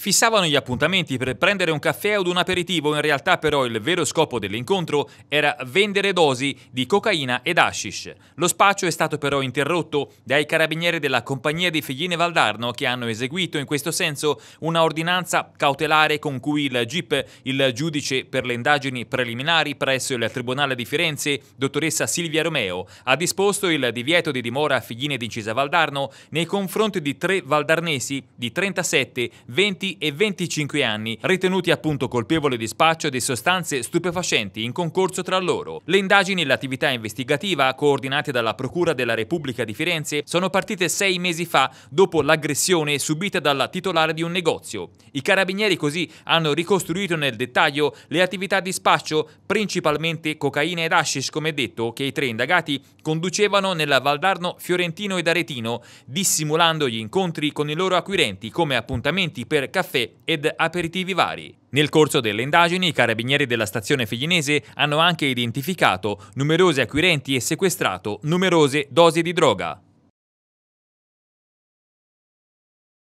Fissavano gli appuntamenti per prendere un caffè o un aperitivo, in realtà però il vero scopo dell'incontro era vendere dosi di cocaina ed hashish. Lo spaccio è stato però interrotto dai carabinieri della compagnia di Figline Valdarno che hanno eseguito in questo senso una ordinanza cautelare con cui il GIP, il giudice per le indagini preliminari presso il Tribunale di Firenze, dottoressa Silvia Romeo, ha disposto il divieto di dimora a Figline d'Incisa Valdarno nei confronti di tre valdarnesi di 37, 20 e 25 anni, ritenuti appunto colpevoli di spaccio di sostanze stupefacenti in concorso tra loro. Le indagini e l'attività investigativa, coordinate dalla Procura della Repubblica di Firenze, sono partite sei mesi fa dopo l'aggressione subita dalla titolare di un negozio. I carabinieri così hanno ricostruito nel dettaglio le attività di spaccio, principalmente cocaina ed hashish, come detto, che i tre indagati conducevano nella Valdarno fiorentino ed aretino, dissimulando gli incontri con i loro acquirenti come appuntamenti per capire caffè ed aperitivi vari. Nel corso delle indagini, i carabinieri della stazione figlinese hanno anche identificato numerosi acquirenti e sequestrato numerose dosi di droga.